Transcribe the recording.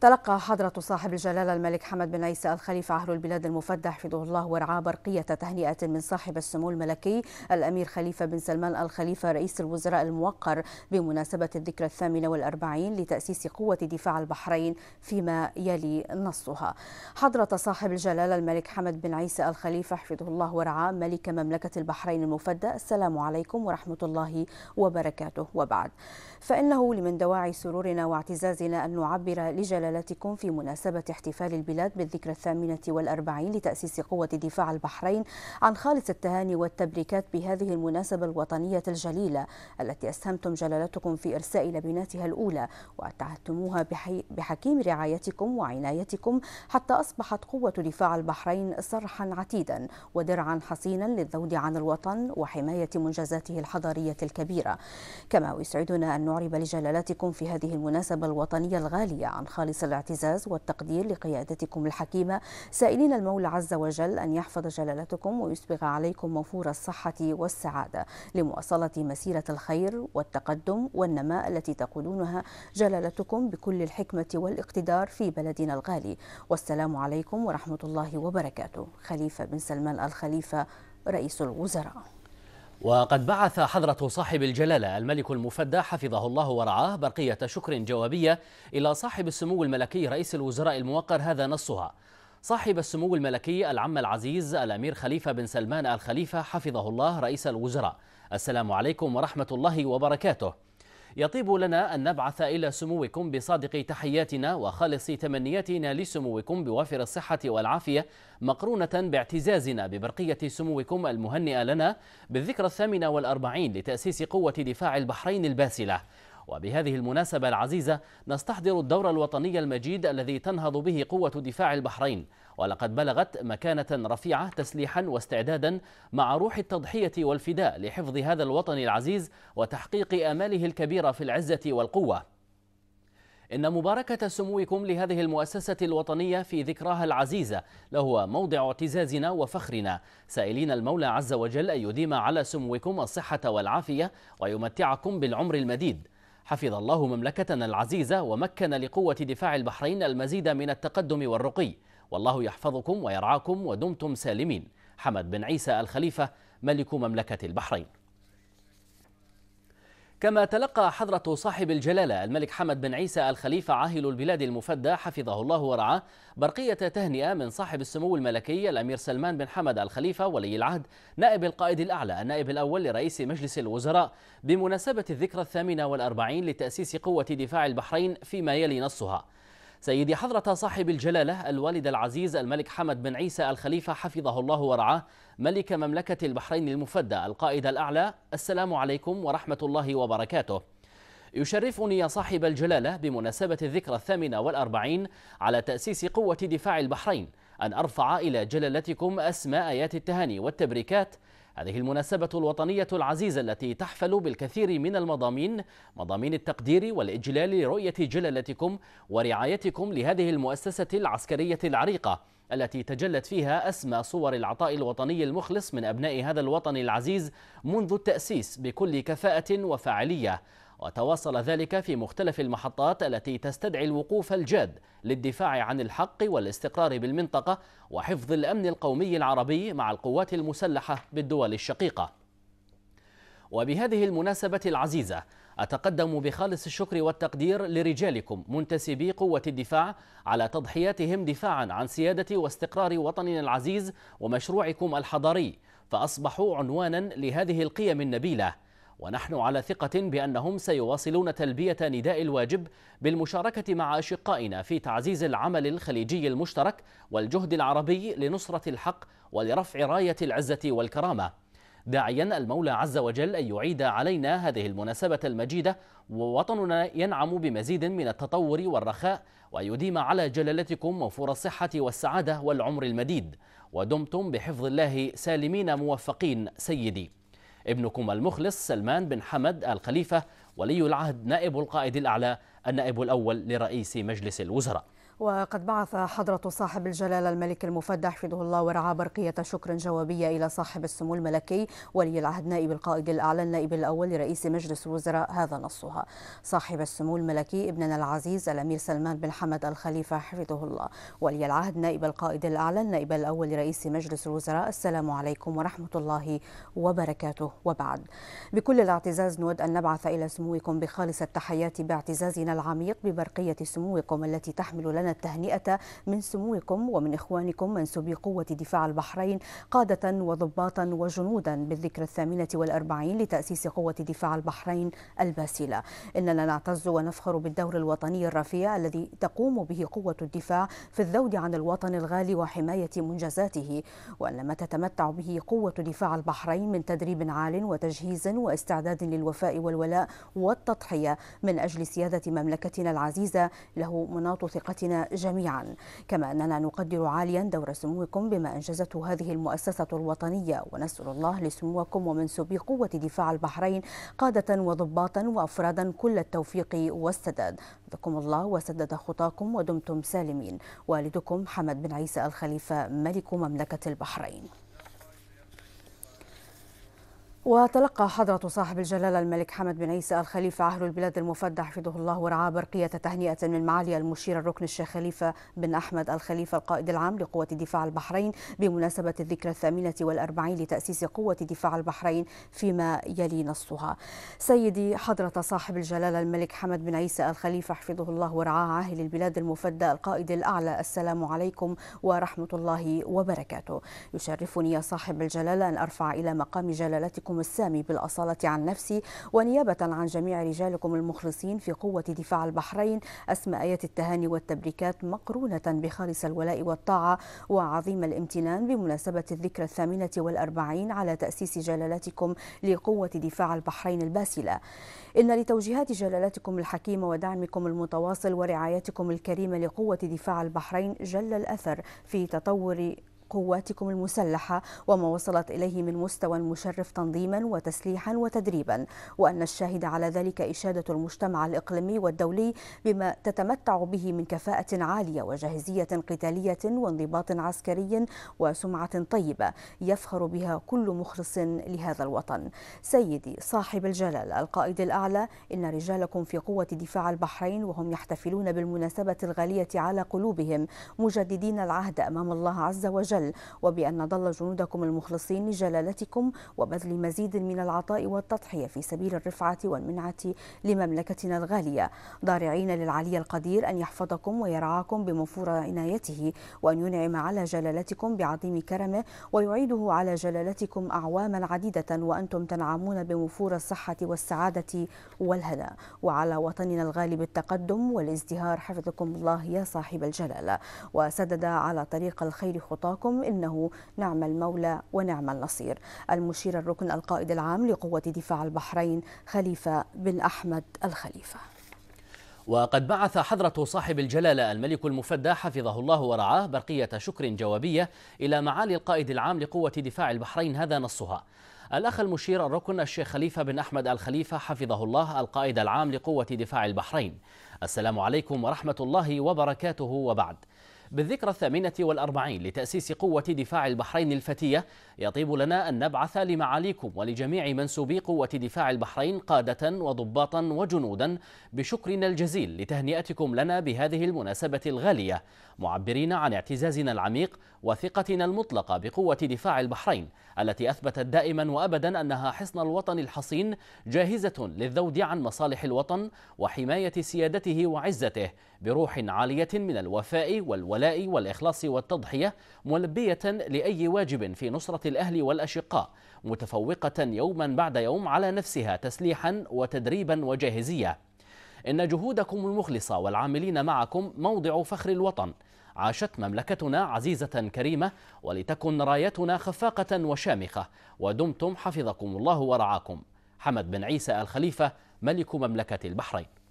تلقى حضرة صاحب الجلالة الملك حمد بن عيسى الخليفة عهر البلاد المفدى حفظه الله ورعاه برقية تهنئة من صاحب السمو الملكي الأمير خليفة بن سلمان الخليفة رئيس الوزراء الموقر بمناسبة الذكرى الثامنة والأربعين لتأسيس قوة دفاع البحرين فيما يلي نصها حضرة صاحب الجلالة الملك حمد بن عيسى الخليفة حفظه الله ورعاه ملك مملكة البحرين المفدى السلام عليكم ورحمة الله وبركاته وبعد فإنه لمن دواعي سرورنا واعتزازنا أن نعبر لجلالة جلالتكم في مناسبة احتفال البلاد بالذكرى الثامنة والأربعين لتأسيس قوة دفاع البحرين عن خالص التهاني والتبريكات بهذه المناسبة الوطنية الجليلة التي أسهمتم جلالتكم في إرساء لبناتها الأولى وأتعهدتموها بحكيم رعايتكم وعنايتكم حتى أصبحت قوة دفاع البحرين صرحا عتيدا ودرعا حصينا للذود عن الوطن وحماية منجزاته الحضارية الكبيرة كما يسعدنا أن نعرب لجلالتكم في هذه المناسبة الوطنية الغالية عن خالص خالص الاعتزاز والتقدير لقيادتكم الحكيمة سائلين المولى عز وجل أن يحفظ جلالتكم ويسبغ عليكم موفور الصحة والسعادة لمواصلة مسيرة الخير والتقدم والنماء التي تقودونها جلالتكم بكل الحكمة والاقتدار في بلدنا الغالي والسلام عليكم ورحمة الله وبركاته خليفة بن سلمان الخليفة رئيس الوزراء وقد بعث حضرة صاحب الجلالة الملك المفدى حفظه الله ورعاه برقية شكر جوابية إلى صاحب السمو الملكي رئيس الوزراء الموقر هذا نصها صاحب السمو الملكي العم العزيز الأمير خليفة بن سلمان الخليفة حفظه الله رئيس الوزراء السلام عليكم ورحمة الله وبركاته يطيب لنا أن نبعث إلى سموكم بصادق تحياتنا وخالص تمنياتنا لسموكم بوافر الصحة والعافية مقرونة باعتزازنا ببرقية سموكم المهنئة لنا بالذكرى الثامنة والأربعين لتأسيس قوة دفاع البحرين الباسلة وبهذه المناسبة العزيزة نستحضر الدور الوطني المجيد الذي تنهض به قوة دفاع البحرين ولقد بلغت مكانة رفيعة تسليحا واستعدادا مع روح التضحية والفداء لحفظ هذا الوطن العزيز وتحقيق آماله الكبيرة في العزة والقوة إن مباركة سموكم لهذه المؤسسة الوطنية في ذكراها العزيزة لهو موضع اعتزازنا وفخرنا سائلين المولى عز وجل أن يديم على سموكم الصحة والعافية ويمتعكم بالعمر المديد حفظ الله مملكتنا العزيزة ومكن لقوة دفاع البحرين المزيد من التقدم والرقي والله يحفظكم ويرعاكم ودمتم سالمين حمد بن عيسى الخليفة ملك مملكة البحرين كما تلقى حضرة صاحب الجلالة الملك حمد بن عيسى الخليفة عاهل البلاد المفدى حفظه الله ورعاه برقية تهنئة من صاحب السمو الملكي الأمير سلمان بن حمد الخليفة ولي العهد نائب القائد الأعلى النائب الأول لرئيس مجلس الوزراء بمناسبة الذكرى الثامنة والأربعين لتأسيس قوة دفاع البحرين فيما يلي نصها سيدي حضرة صاحب الجلالة الوالد العزيز الملك حمد بن عيسى الخليفة حفظه الله ورعاه ملك مملكة البحرين المفدى القائد الأعلى السلام عليكم ورحمة الله وبركاته يشرفني يا صاحب الجلالة بمناسبة الذكرى الثامنة والأربعين على تأسيس قوة دفاع البحرين أن أرفع إلى جلالتكم أسماء آيات التهاني والتبريكات هذه المناسبة الوطنية العزيزة التي تحفل بالكثير من المضامين مضامين التقدير والإجلال لرؤية جلالتكم ورعايتكم لهذه المؤسسة العسكرية العريقة التي تجلت فيها أسمى صور العطاء الوطني المخلص من أبناء هذا الوطن العزيز منذ التأسيس بكل كفاءة وفاعلية وتواصل ذلك في مختلف المحطات التي تستدعي الوقوف الجاد للدفاع عن الحق والاستقرار بالمنطقة وحفظ الأمن القومي العربي مع القوات المسلحة بالدول الشقيقة وبهذه المناسبة العزيزة أتقدم بخالص الشكر والتقدير لرجالكم منتسبي قوة الدفاع على تضحياتهم دفاعا عن سيادة واستقرار وطننا العزيز ومشروعكم الحضاري فأصبحوا عنوانا لهذه القيم النبيلة ونحن على ثقة بأنهم سيواصلون تلبية نداء الواجب بالمشاركة مع أشقائنا في تعزيز العمل الخليجي المشترك والجهد العربي لنصرة الحق ولرفع راية العزة والكرامة داعيا المولى عز وجل أن يعيد علينا هذه المناسبة المجيدة ووطننا ينعم بمزيد من التطور والرخاء ويديم على جلالتكم وفور الصحة والسعادة والعمر المديد ودمتم بحفظ الله سالمين موفقين سيدي ابنكم المخلص سلمان بن حمد الخليفة ولي العهد نائب القائد الأعلى النائب الأول لرئيس مجلس الوزراء وقد بعث حضرة صاحب الجلالة الملك المفدح حفظه الله ورعاه برقية شكر جوابية إلى صاحب السمو الملكي ولي العهد نائب القائد الأعلى النائب الأول لرئيس مجلس الوزراء هذا نصها صاحب السمو الملكي ابننا العزيز الأمير سلمان بن حمد الخليفة حفظه الله ولي العهد نائب القائد الأعلى النائب الأول لرئيس مجلس الوزراء السلام عليكم ورحمة الله وبركاته وبعد بكل الاعتزاز نود أن نبعث إلى سموكم بخالص التحيات باعتزازنا العميق ببرقية سموكم التي تحمل لنا التهنئة من سموكم ومن إخوانكم منسوبي قوة دفاع البحرين قادة وضباطا وجنودا بالذكرى الثامنة والأربعين لتأسيس قوة دفاع البحرين الباسلة إننا نعتز ونفخر بالدور الوطني الرفيع الذي تقوم به قوة الدفاع في الذود عن الوطن الغالي وحماية منجزاته وأن ما تتمتع به قوة دفاع البحرين من تدريب عال وتجهيز واستعداد للوفاء والولاء والتضحية من أجل سيادة مملكتنا العزيزة له مناط ثقتنا جميعا كما أننا نقدر عاليا دور سموكم بما أنجزته هذه المؤسسة الوطنية ونسأل الله لسموكم ومنسوبي قوة دفاع البحرين قادة وضباطا وأفرادا كل التوفيق والسداد حفظكم الله وسدد خطاكم ودمتم سالمين والدكم حمد بن عيسى الخليفة ملك مملكة البحرين وتلقى حضرة صاحب الجلالة الملك حمد بن عيسى الخليفة عهد البلاد المفدى حفظه الله ورعاه برقية تهنئة من معالي المشير الركن الشيخ خليفة بن أحمد الخليفة القائد العام لقوة دفاع البحرين بمناسبة الذكرى الثامنة والأربعين لتأسيس قوة دفاع البحرين فيما يلي نصها سيدي حضرة صاحب الجلالة الملك حمد بن عيسى الخليفة حفظه الله ورعاه عاهل البلاد المفدى القائد الأعلى السلام عليكم ورحمة الله وبركاته يشرفني يا صاحب الجلالة أن أرفع إلى مقام جلالتكم رجالكم السامي بالأصالة عن نفسي ونيابة عن جميع رجالكم المخلصين في قوة دفاع البحرين أسمى آيات التهاني والتبريكات مقرونة بخالص الولاء والطاعة وعظيم الامتنان بمناسبة الذكرى الثامنة والأربعين على تأسيس جلالتكم لقوة دفاع البحرين الباسلة إن لتوجيهات جلالتكم الحكيمة ودعمكم المتواصل ورعايتكم الكريمة لقوة دفاع البحرين جل الأثر في تطور قواتكم المسلحة وما وصلت إليه من مستوى مشرف تنظيما وتسليحا وتدريبا وأن الشاهد على ذلك إشادة المجتمع الإقليمي والدولي بما تتمتع به من كفاءة عالية وجاهزية قتالية وانضباط عسكري وسمعة طيبة يفخر بها كل مخلص لهذا الوطن سيدي صاحب الجلال القائد الأعلى إن رجالكم في قوة دفاع البحرين وهم يحتفلون بالمناسبة الغالية على قلوبهم مجددين العهد أمام الله عز وجل وجل وبأن نظل جنودكم المخلصين لجلالتكم وبذل مزيد من العطاء والتضحية في سبيل الرفعة والمنعة لمملكتنا الغالية ضارعين للعلي القدير أن يحفظكم ويرعاكم بمفور عنايته وأن ينعم على جلالتكم بعظيم كرمه ويعيده على جلالتكم أعواما عديدة وأنتم تنعمون بمفور الصحة والسعادة والهدى وعلى وطننا الغالي بالتقدم والازدهار حفظكم الله يا صاحب الجلالة وسدد على طريق الخير خطاكم لكم إنه نعم المولى ونعم النصير المشير الركن القائد العام لقوة دفاع البحرين خليفة بن أحمد الخليفة وقد بعث حضرة صاحب الجلالة الملك المفدى حفظه الله ورعاه برقية شكر جوابية إلى معالي القائد العام لقوة دفاع البحرين هذا نصها الأخ المشير الركن الشيخ خليفة بن أحمد الخليفة حفظه الله القائد العام لقوة دفاع البحرين السلام عليكم ورحمة الله وبركاته وبعد بالذكرى الثامنة والأربعين لتأسيس قوة دفاع البحرين الفتية يطيب لنا أن نبعث لمعاليكم ولجميع منسوبي قوة دفاع البحرين قادة وضباطا وجنودا بشكرنا الجزيل لتهنئتكم لنا بهذه المناسبة الغالية معبرين عن اعتزازنا العميق وثقتنا المطلقة بقوة دفاع البحرين التي أثبتت دائما وأبدا أنها حصن الوطن الحصين جاهزة للذود عن مصالح الوطن وحماية سيادته وعزته بروح عالية من الوفاء والولاء والإخلاص والتضحية ملبية لأي واجب في نصرة الأهل والأشقاء متفوقة يوما بعد يوم على نفسها تسليحا وتدريبا وجاهزية إن جهودكم المخلصة والعاملين معكم موضع فخر الوطن عاشت مملكتنا عزيزة كريمة ولتكن رايتنا خفاقة وشامخة ودمتم حفظكم الله ورعاكم حمد بن عيسى الخليفة ملك مملكة البحرين